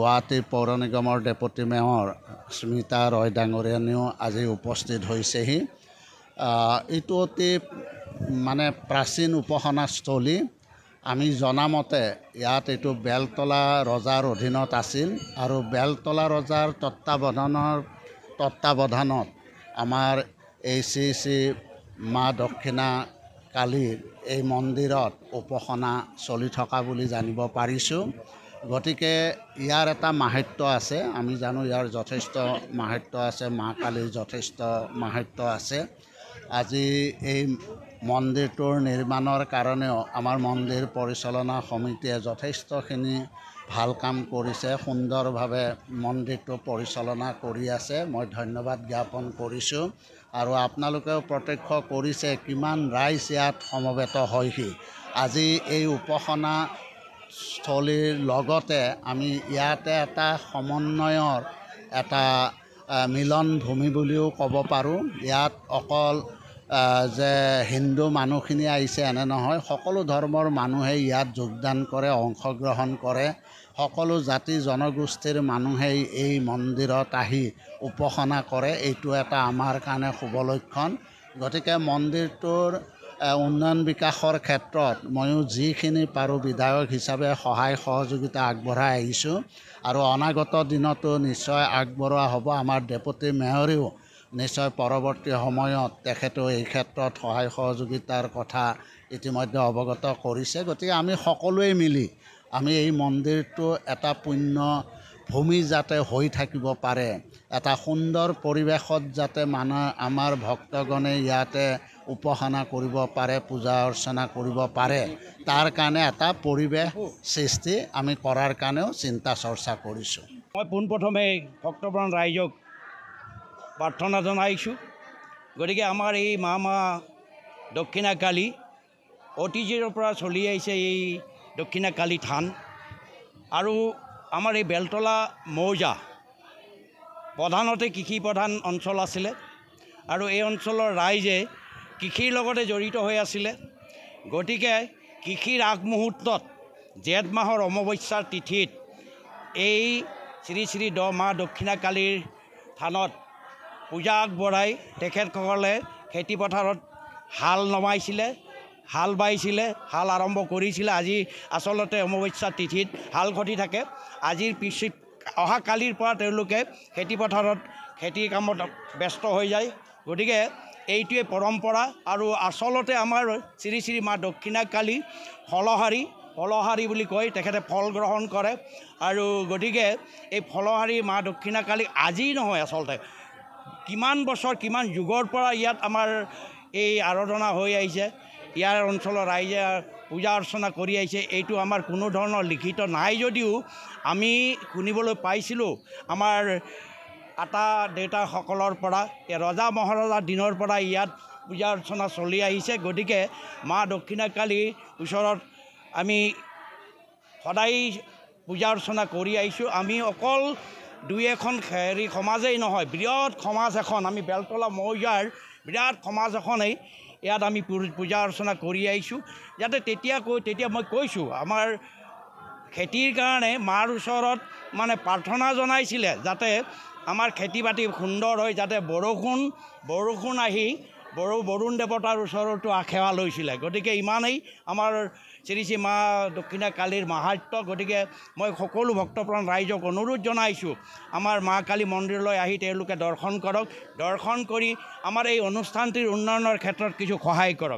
গুৱাহাটী পৌৰ নিগমৰ deputy mayor Smita Roy ডাঙৰীয়ানীও আজি উপস্থিত হৈছেহি এইটো অতি মানে প্ৰাচীন উপাসনাস্থলী আমি জনামতে ইয়াত এইটো বেলতলা ৰজাৰ অধীনত আছিল আৰু বেলতলা ৰজাৰ তত্বাৱধানৰ তত্বাৱধানত আমাৰ এই শ্ৰী শ্ৰী মা দক্ষিণা কালীৰ এই মন্দিৰত উপাসনা চলি থকা বুলি জানিব পাৰিছোঁ গতিকে ইয়াৰ এটা মাহাত্য আছে আমি জানো ইয়াৰ যথেষ্ট মাহাত্য আছে মা কালীৰ যথেষ্ট মাহাত্য আছে আজি এই মন্দিৰটোৰ নিৰ্মাণৰ কাৰণেও আমাৰ মন্দিৰ পৰিচালনা সমিতিয়ে যথেষ্টখিনি ভাল কাম কৰিছে সুন্দৰভাৱে মন্দিৰটো পৰিচালনা কৰি আছে মই ধন্যবাদ জ্ঞাপন কৰিছোঁ আৰু আপোনালোকেও প্ৰত্যক্ষ কৰিছে কিমান ৰাইজ ইয়াত সমবেত হয়হি আজি এই উপাসনা স্থলীৰ লগতে আমি ইয়াতে এটা সমন্বয়ৰ এটা মিলন ভূমি বুলিও ক'ব পাৰোঁ ইয়াত অকল যে হিন্দু মানুহখিনি আহিছে এনে নহয় সকলো ধৰ্মৰ মানুহে ইয়াত যোগদান কৰে অংশগ্ৰহণ কৰে সকলো জাতি জনগোষ্ঠীৰ মানুহেই এই মন্দিৰত আহি উপাসনা কৰে এইটো এটা আমাৰ কাৰণে শুভ লক্ষণ গতিকে মন্দিৰটোৰ উন্নয়ন বিকাশৰ ক্ষেত্ৰত ময়ো যিখিনি পাৰোঁ বিধায়ক হিচাপে সহায় সহযোগিতা আগবঢ়াই আহিছোঁ আৰু অনাগত দিনতো নিশ্চয় আগবঢ়োৱা হ'ব আমাৰ ডেপুটি মেয়ৰেও নিশ্চয় পৰৱৰ্তী সময়ত তেখেতেও এই ক্ষেত্ৰত সহায় সহযোগিতাৰ কথা ইতিমধ্যে অৱগত কৰিছে গতিকে আমি সকলোৱে মিলি আমি এই মন্দিৰটো এটা পুণ্য ভূমি যাতে হৈ থাকিব পাৰে এটা সুন্দৰ পৰিৱেশত যাতে মানুহ আমাৰ ভক্তগণে ইয়াতে উপাসনা কৰিব পাৰে পূজা অৰ্চনা কৰিব পাৰে তাৰ কাৰণে এটা পৰিৱেশ সৃষ্টি আমি কৰাৰ কাৰণেও চিন্তা চৰ্চা কৰিছোঁ মই পোনপ্ৰথমে ভক্তপ্ৰাণ ৰাইজক প্ৰাৰ্থনা জনাইছোঁ গতিকে আমাৰ এই মা মা দক্ষিণাকালী অতীজৰ পৰা চলি আহিছে এই দক্ষিণাকালী থান আৰু আমাৰ এই বেলতলা মৌজা প্ৰধানতে কৃষি প্ৰধান অঞ্চল আছিলে আৰু এই অঞ্চলৰ ৰাইজে কৃষিৰ লগতে জড়িত হৈ আছিলে গতিকে কৃষিৰ আগমুহূৰ্তত জেঠ মাহৰ অমাৱস্যাৰ তিথিত এই শ্ৰী শ্ৰী দ মা দক্ষিণাকালীৰ থানত পূজা আগবঢ়াই তেখেতসকলে খেতিপথাৰত হাল নমাইছিলে হাল বাইছিলে হাল আৰম্ভ কৰিছিলে আজি আচলতে অমাৱস্যা তিথিত হাল ঘটি থাকে আজিৰ পিছ অহাকালিৰ পৰা তেওঁলোকে খেতিপথাৰত খেতিৰ কামত ব্যস্ত হৈ যায় গতিকে এইটোৱে পৰম্পৰা আৰু আচলতে আমাৰ শ্ৰী শ্ৰী মা দক্ষিণা দক্ষিণাকালী ফলহাৰী ফলহাৰী বুলি কয় তেখেতে ফল গ্ৰহণ কৰে আৰু গতিকে এই ফলহাৰী মা দক্ষিণা দক্ষিণাকালী আজি নহয় আচলতে কিমান বছৰ কিমান যুগৰ পৰা ইয়াত আমাৰ এই আৰাধনা হৈ আহিছে ইয়াৰ অঞ্চলৰ ৰাইজে পূজা অৰ্চনা কৰি আহিছে এইটো আমাৰ কোনো ধৰণৰ লিখিত নাই যদিও আমি শুনিবলৈ পাইছিলোঁ আমাৰ আটা দেউতাসকলৰ পৰা ৰজা মহাৰজাৰ দিনৰ পৰা ইয়াত পূজা অৰ্চনা চলি আহিছে গতিকে মা দক্ষিণাকালীৰ ওচৰত আমি সদায় পূজা অৰ্চনা কৰি আহিছোঁ আমি অকল দুই এখন হেৰি সমাজেই নহয় বৃহৎ সমাজ এখন আমি বেলতলা মৌজাৰ বিৰাট সমাজ এখনেই ইয়াত আমি পূজা অৰ্চনা কৰি আহিছোঁ যাতে তেতিয়া কৈ তেতিয়া মই কৈছোঁ আমাৰ খেতিৰ কাৰণে মাৰ ওচৰত মানে প্ৰাৰ্থনা জনাইছিলে যাতে আমাৰ খেতি বাতি সুন্দৰ হয় যাতে বৰষুণ বৰষুণ আহি বড়ো বৰুণ দেৱতাৰ ওচৰতো আশেৱা লৈছিলে গতিকে ইমানেই আমাৰ শ্ৰী শ্ৰী মা দক্ষিণা কালীৰ মাহাত্য গতিকে মই সকলো ভক্তপ্ৰাণ ৰাইজক অনুৰোধ জনাইছোঁ আমাৰ মা কালী মন্দিৰলৈ আহি তেওঁলোকে দৰ্শন কৰক দৰ্শন কৰি আমাৰ এই অনুষ্ঠানটিৰ উন্নয়নৰ ক্ষেত্ৰত কিছু সহায় কৰক